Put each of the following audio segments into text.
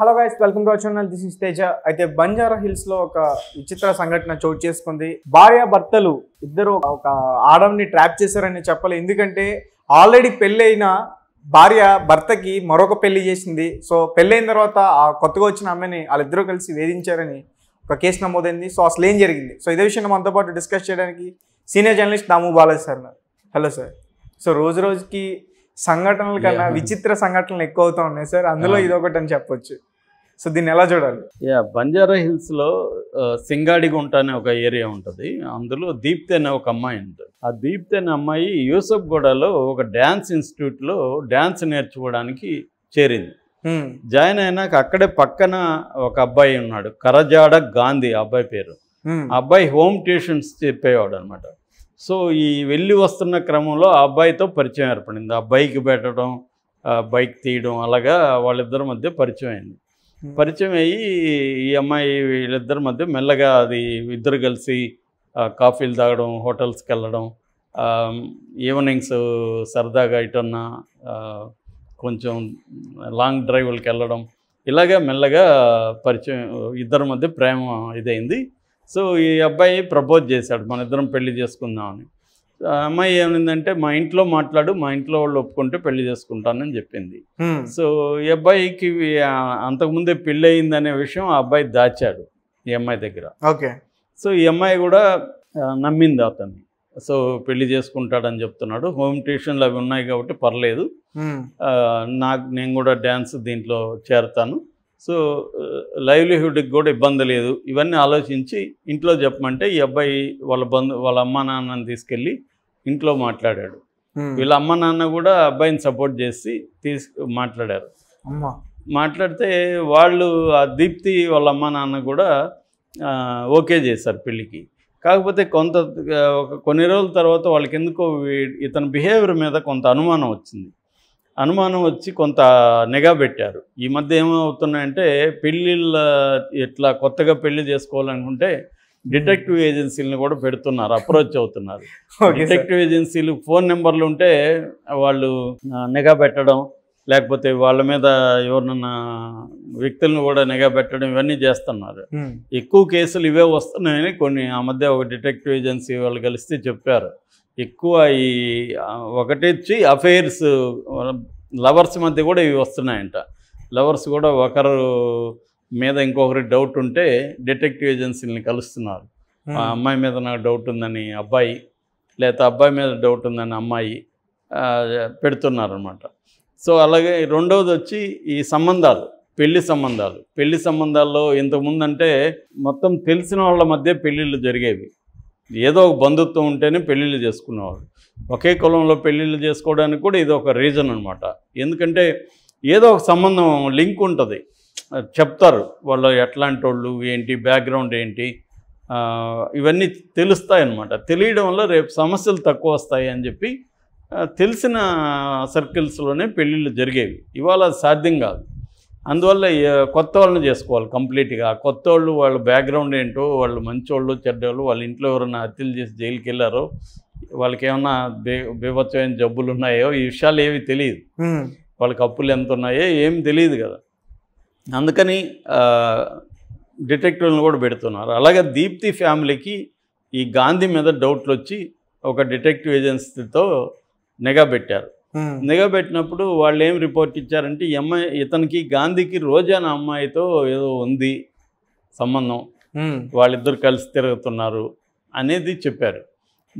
Hello guys welcome to channel this is Teja అయితే Banjara hills లో ఒక విచిత్ర సంఘటన చోటు చేసుకుంది భార్య భర్తలు ఇద్దరు ఒక ఆడమ్ని ట్రాప్ చేశారని చెప్పాలి ఎందుకంటే ఆల్రెడీ పెళ్ళైన భార్య భర్తకి మరొక పెళ్లి చేసింది సో పెళ్ళైన తర్వాత ఆ కొత్తగా వచ్చిన అమ్మాయిని వాళ్ళిద్దరూ కలిసి వేధించారని ఒక కేసు నమోదైంది సో అసలు ఏం జరిగింది సో ఇదే విషయం మనతో పాటు డిస్కస్ చేయడానికి senior journalist Damu Balaji sir hello sir so రోజు రోజుకి సంఘటనల కన్నా విచిత్ర సంఘటనలు ఎక్కువ అవుతా ఉన్నాయి సార్ అందులో ఇది ఒకటి అని చెప్పొచ్చు సో దీన్ని ఎలా చూడాలి యా బంజారా సింగాడి సింగాడిగుంట అనే ఒక ఏరియా ఉంటుంది అందులో దీప్తి అనే ఒక అమ్మాయి ఉంటుంది ఆ దీప్తి అనే అమ్మాయి యూసఫ్ గూడలో ఒక డ్యాన్స్ లో డ్యాన్స్ నేర్చుకోవడానికి చేరింది జాయిన్ అయినాక అక్కడే పక్కన ఒక అబ్బాయి ఉన్నాడు కరజాడ గాంధీ అబ్బాయి పేరు అబ్బాయి హోమ్ ట్యూషన్స్ చెప్పేవాడు అనమాట సో ఈ వెళ్ళి వస్తున్న క్రమంలో ఆ అబ్బాయితో పరిచయం ఏర్పడింది ఆ బైక్ పెట్టడం బైక్ తీయడం అలాగా వాళ్ళిద్దరి మధ్య పరిచయం అయింది పరిచయం అయ్యి ఈ అమ్మాయి వీళ్ళిద్దరి మధ్య మెల్లగా అది ఇద్దరు కలిసి కాఫీలు తాగడం హోటల్స్కి వెళ్ళడం ఈవినింగ్స్ సరదాగా ఇటన్నా కొంచెం లాంగ్ డ్రైవ్లకి వెళ్ళడం ఇలాగా మెల్లగా పరిచయం ఇద్దరి మధ్య ప్రేమ ఇదైంది సో ఈ అబ్బాయి ప్రపోజ్ చేశాడు మన ఇద్దరం పెళ్లి చేసుకుందామని అమ్మాయి ఏమైందంటే మా ఇంట్లో మాట్లాడు మా ఇంట్లో వాళ్ళు ఒప్పుకుంటే పెళ్లి చేసుకుంటానని చెప్పింది సో ఈ అబ్బాయికి అంతకుముందే పెళ్ళి అయిందనే విషయం ఆ అబ్బాయి దాచాడు ఈ అమ్మాయి దగ్గర ఓకే సో ఈ అమ్మాయి కూడా నమ్మింది అతన్ని సో పెళ్లి చేసుకుంటాడని చెప్తున్నాడు హోమ్ ట్యూషన్లు అవి ఉన్నాయి కాబట్టి పర్లేదు నాకు నేను కూడా డ్యాన్స్ దీంట్లో చేరతాను సో లైవ్లీహుడ్కి కూడా ఇబ్బంది లేదు ఇవన్నీ ఆలోచించి ఇంట్లో చెప్పమంటే ఈ అబ్బాయి వాళ్ళ బంధు వాళ్ళ అమ్మా నాన్నని తీసుకెళ్ళి ఇంట్లో మాట్లాడాడు వీళ్ళ అమ్మ నాన్న కూడా అబ్బాయిని సపోర్ట్ చేసి తీసుకు మాట్లాడారు మాట్లాడితే వాళ్ళు ఆ దీప్తి వాళ్ళ అమ్మ నాన్న కూడా ఓకే చేశారు పెళ్ళికి కాకపోతే కొంత ఒక కొన్ని రోజుల తర్వాత వాళ్ళకి ఎందుకో ఇతని బిహేవియర్ మీద కొంత అనుమానం వచ్చింది అనుమానం వచ్చి కొంత నిఘా పెట్టారు ఈ మధ్య ఏమవుతున్నాయంటే పెళ్ళిళ్ళ ఇట్లా కొత్తగా పెళ్లి చేసుకోవాలనుకుంటే డిటెక్టివ్ ఏజెన్సీలను కూడా పెడుతున్నారు అప్రోచ్ అవుతున్నారు డిటెక్టివ్ ఏజెన్సీలు ఫోన్ నెంబర్లు ఉంటే వాళ్ళు నిఘా పెట్టడం లేకపోతే వాళ్ళ మీద ఎవరినన్నా వ్యక్తులను కూడా నిఘా పెట్టడం ఇవన్నీ చేస్తున్నారు ఎక్కువ కేసులు ఇవే వస్తున్నాయని కొన్ని ఆ మధ్య ఒక డిటెక్టివ్ ఏజెన్సీ వాళ్ళు కలిస్తే చెప్పారు ఎక్కువ ఈ ఒకటిచ్చి అఫైర్స్ లవర్స్ మధ్య కూడా ఇవి వస్తున్నాయంట లవర్స్ కూడా ఒకరు మీద ఇంకొకరి డౌట్ ఉంటే డిటెక్టివ్ ఏజెన్సీని కలుస్తున్నారు మా hmm. అమ్మాయి మీద నాకు డౌట్ ఉందని అబ్బాయి లేకపోతే అబ్బాయి మీద డౌట్ ఉందని అమ్మాయి పెడుతున్నారనమాట సో అలాగే రెండవది వచ్చి ఈ సంబంధాలు పెళ్లి సంబంధాలు పెళ్లి సంబంధాల్లో ఇంతకుముందంటే మొత్తం తెలిసిన వాళ్ళ మధ్య పెళ్ళిళ్ళు జరిగేవి ఏదో ఒక బంధుత్వం ఉంటేనే పెళ్ళిళ్ళు చేసుకునేవాడు ఒకే కులంలో పెళ్ళిళ్ళు చేసుకోవడానికి కూడా ఇది ఒక రీజన్ అనమాట ఎందుకంటే ఏదో ఒక సంబంధం లింక్ ఉంటుంది చెప్తారు వాళ్ళు ఎట్లాంటి వాళ్ళు ఏంటి బ్యాక్గ్రౌండ్ ఏంటి ఇవన్నీ తెలుస్తాయన్నమాట తెలియడం వల్ల రేపు సమస్యలు తక్కువ వస్తాయి అని చెప్పి తెలిసిన సర్కిల్స్లోనే పెళ్ళిళ్ళు జరిగేవి ఇవాళ సాధ్యం కాదు అందువల్ల కొత్త వాళ్ళని చేసుకోవాలి కంప్లీట్గా కొత్త వాళ్ళు వాళ్ళ బ్యాక్గ్రౌండ్ ఏంటో వాళ్ళు మంచోళ్ళు చెడ్డోళ్ళు వాళ్ళ ఇంట్లో ఎవరైనా హత్యలు చేసి జైలుకి వెళ్ళారో వాళ్ళకి ఏమన్నా బే బీభత్సమైన జబ్బులు ఉన్నాయో ఈ విషయాలు ఏవి తెలియదు వాళ్ళకి అప్పులు ఎంత ఉన్నాయో ఏం తెలియదు కదా అందుకని డిటెక్టివ్లను కూడా పెడుతున్నారు అలాగే దీప్తి ఫ్యామిలీకి ఈ గాంధీ మీద డౌట్లు వచ్చి ఒక డిటెక్టివ్ ఏజెన్సీతో నిఘా పెట్టారు నిఘబెట్టినప్పుడు వాళ్ళు ఏం రిపోర్ట్ ఇచ్చారంటే ఈ అమ్మాయి ఇతనికి గాంధీకి రోజా నా అమ్మాయితో ఏదో ఉంది సంబంధం వాళ్ళిద్దరు కలిసి తిరుగుతున్నారు అనేది చెప్పారు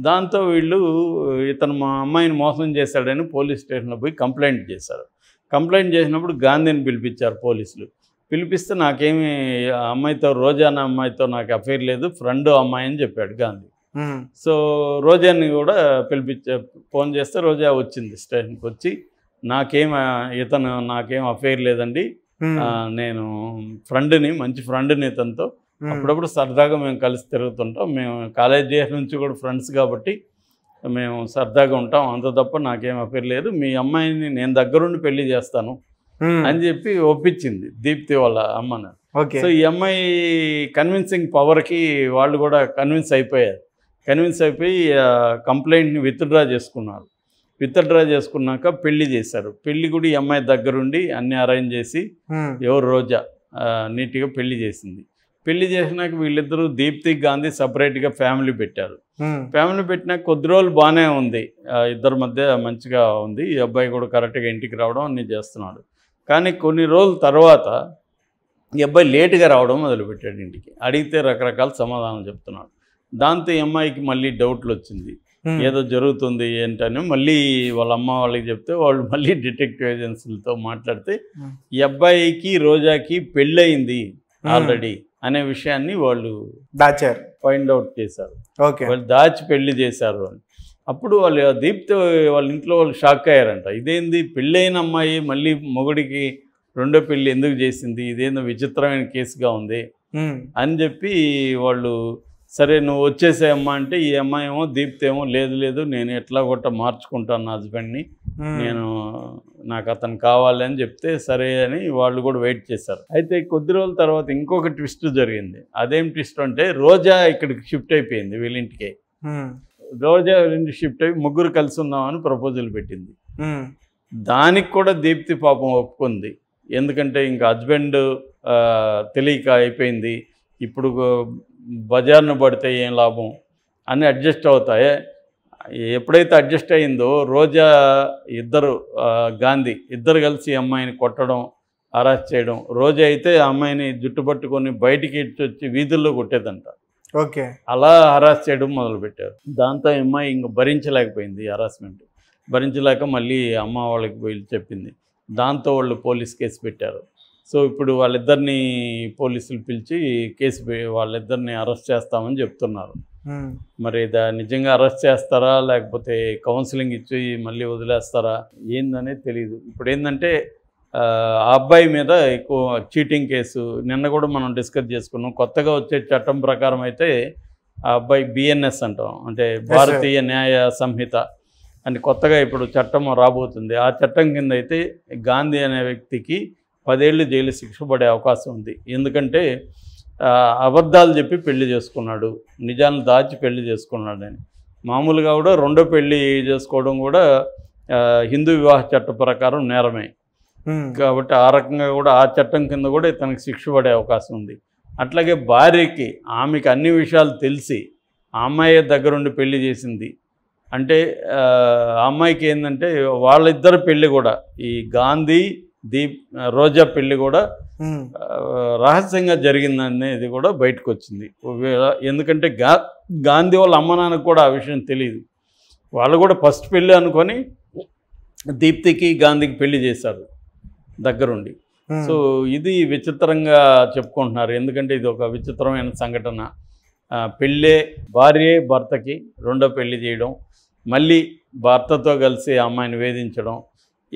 దాంతో వీళ్ళు ఇతను మా అమ్మాయిని మోసం చేశాడని పోలీస్ స్టేషన్లో పోయి కంప్లైంట్ చేశారు కంప్లైంట్ చేసినప్పుడు గాంధీని పిలిపించారు పోలీసులు పిలిపిస్తే నాకేమి అమ్మాయితో రోజాన అమ్మాయితో నాకు అఫైర్ లేదు ఫ్రెండ్ అమ్మాయి అని చెప్పాడు గాంధీ సో రోజాని కూడా పిలిపించే ఫోన్ చేస్తే రోజా వచ్చింది స్టేషన్కి వచ్చి నాకేం ఇతను నాకేం అఫైర్ లేదండి నేను ఫ్రెండ్ని మంచి ఫ్రెండ్ని ఇతనితో అప్పుడప్పుడు సరదాగా మేము కలిసి తిరుగుతుంటాం మేము కాలేజ్ డేస్ నుంచి కూడా ఫ్రెండ్స్ కాబట్టి మేము సరదాగా ఉంటాం అంత తప్ప నాకేం అఫైర్ లేదు మీ అమ్మాయిని నేను దగ్గరుండి పెళ్లి చేస్తాను అని చెప్పి ఒప్పించింది దీప్తి వాళ్ళ అమ్మను సో ఈ అమ్మాయి కన్విన్సింగ్ పవర్కి వాళ్ళు కూడా కన్విన్స్ అయిపోయారు కన్విన్స్ అయిపోయి కంప్లైంట్ని విత్డ్రా చేసుకున్నారు విత్డ్రా చేసుకున్నాక పెళ్లి చేశారు పెళ్లి కూడా ఈ అమ్మాయి దగ్గరుండి అన్ని అరేంజ్ చేసి ఎవరు రోజా నీట్గా పెళ్లి చేసింది పెళ్లి చేసినాక వీళ్ళిద్దరూ దీప్తి గాంధీ సపరేట్గా ఫ్యామిలీ పెట్టారు ఫ్యామిలీ పెట్టినా కొద్ది రోజులు బాగానే ఉంది ఇద్దరి మధ్య మంచిగా ఉంది ఈ అబ్బాయి కూడా కరెక్ట్గా ఇంటికి రావడం అన్ని చేస్తున్నాడు కానీ కొన్ని రోజుల తర్వాత ఈ అబ్బాయి లేటుగా రావడం మొదలుపెట్టాడు ఇంటికి అడిగితే రకరకాల సమాధానం చెప్తున్నాడు దాంతో ఈ అమ్మాయికి మళ్ళీ డౌట్లు వచ్చింది ఏదో జరుగుతుంది ఏంటని మళ్ళీ వాళ్ళ అమ్మ వాళ్ళకి చెప్తే వాళ్ళు మళ్ళీ డిటెక్టివ్ ఏజెన్సీలతో మాట్లాడితే ఈ అబ్బాయికి రోజాకి పెళ్ళయింది ఆల్రెడీ అనే విషయాన్ని వాళ్ళు దాచారు ఫైండ్ అవుట్ చేశారు ఓకే వాళ్ళు దాచి పెళ్లి చేశారు అని అప్పుడు వాళ్ళు దీప్తి వాళ్ళ ఇంట్లో వాళ్ళు షాక్ అయ్యారంట ఇదేంది పెళ్ళైన అమ్మాయి మళ్ళీ మొగుడికి రెండో పెళ్లి ఎందుకు చేసింది ఇదేందో విచిత్రమైన కేసుగా ఉంది అని చెప్పి వాళ్ళు సరే నువ్వు వచ్చేసే అమ్మ అంటే ఈ అమ్మాయి ఏమో దీప్తి ఏమో లేదు లేదు నేను ఎట్లా కొట్ట మార్చుకుంటాను నా హస్బెండ్ని నేను నాకు అతను కావాలి అని చెప్తే సరే అని వాళ్ళు కూడా వెయిట్ చేశారు అయితే కొద్ది రోజుల తర్వాత ఇంకొక ట్విస్ట్ జరిగింది అదేం ట్విస్ట్ అంటే రోజా ఇక్కడికి షిఫ్ట్ అయిపోయింది వీళ్ళింటికి రోజా వీళ్ళింటి షిఫ్ట్ అయి ముగ్గురు కలిసి ఉందామని ప్రపోజల్ పెట్టింది దానికి కూడా దీప్తి పాపం ఒప్పుకుంది ఎందుకంటే ఇంకా హస్బెండ్ తెలియక అయిపోయింది ఇప్పుడు బజార్ను పడితే ఏం లాభం అని అడ్జస్ట్ అవుతాయి ఎప్పుడైతే అడ్జస్ట్ అయిందో రోజా ఇద్దరు గాంధీ ఇద్దరు కలిసి అమ్మాయిని కొట్టడం అరెస్ట్ చేయడం రోజా అయితే అమ్మాయిని జుట్టు పట్టుకొని బయటికి వచ్చి వీధుల్లో కొట్టేదంట ఓకే అలా హరాస్ చేయడం మొదలుపెట్టారు దాంతో అమ్మాయి ఇంక భరించలేకపోయింది హరాస్మెంట్ భరించలేక మళ్ళీ అమ్మ వాళ్ళకి పోయి చెప్పింది దాంతో వాళ్ళు పోలీస్ కేసు పెట్టారు సో ఇప్పుడు వాళ్ళిద్దరిని పోలీసులు పిలిచి కేసు వాళ్ళిద్దరిని అరెస్ట్ చేస్తామని చెప్తున్నారు మరి దా నిజంగా అరెస్ట్ చేస్తారా లేకపోతే కౌన్సిలింగ్ ఇచ్చి మళ్ళీ వదిలేస్తారా ఏందనేది తెలియదు ఇప్పుడు ఏంటంటే ఆ అబ్బాయి మీద ఎక్కువ చీటింగ్ కేసు నిన్న కూడా మనం డిస్కస్ చేసుకున్నాం కొత్తగా వచ్చే చట్టం ప్రకారం అయితే ఆ అబ్బాయి బిఎన్ఎస్ అంటాం అంటే భారతీయ న్యాయ సంహిత అని కొత్తగా ఇప్పుడు చట్టం రాబోతుంది ఆ చట్టం కింద అయితే గాంధీ అనే వ్యక్తికి పదేళ్ళు జైలు శిక్ష పడే అవకాశం ఉంది ఎందుకంటే అబద్ధాలు చెప్పి పెళ్లి చేసుకున్నాడు నిజాన్ని దాచి పెళ్లి చేసుకున్నాడని మామూలుగా కూడా రెండో పెళ్లి చేసుకోవడం కూడా హిందూ వివాహ చట్ట ప్రకారం నేరమే కాబట్టి ఆ రకంగా కూడా ఆ చట్టం కింద కూడా ఇతనికి శిక్ష పడే అవకాశం ఉంది అట్లాగే భార్యకి ఆమెకి అన్ని విషయాలు తెలిసి అమ్మాయి దగ్గరుండి పెళ్లి చేసింది అంటే అమ్మాయికి ఏంటంటే వాళ్ళిద్దరు పెళ్ళి కూడా ఈ గాంధీ దీప్ రోజా పెళ్లి కూడా రహస్యంగా జరిగిందనేది కూడా బయటకు వచ్చింది ఎందుకంటే గా గాంధీ వాళ్ళ అమ్మ నాన్నకు కూడా ఆ విషయం తెలియదు వాళ్ళు కూడా ఫస్ట్ పెళ్ళి అనుకొని దీప్తికి గాంధీకి పెళ్లి చేశారు దగ్గరుండి సో ఇది విచిత్రంగా చెప్పుకుంటున్నారు ఎందుకంటే ఇది ఒక విచిత్రమైన సంఘటన పెళ్ళే భార్యే భర్తకి రెండో పెళ్లి చేయడం మళ్ళీ భర్తతో కలిసి అమ్మాయిని వేధించడం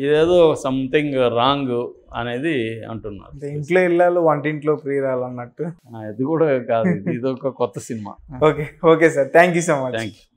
ఇదేదో సంథింగ్ రాంగ్ అనేది అంటున్నారు ఇంట్లో వెళ్ళాలి వంటింట్లో ప్రియురాలు అన్నట్టు అది కూడా కాదు ఇది ఒక కొత్త cinema okay okay sir thank you so much thank you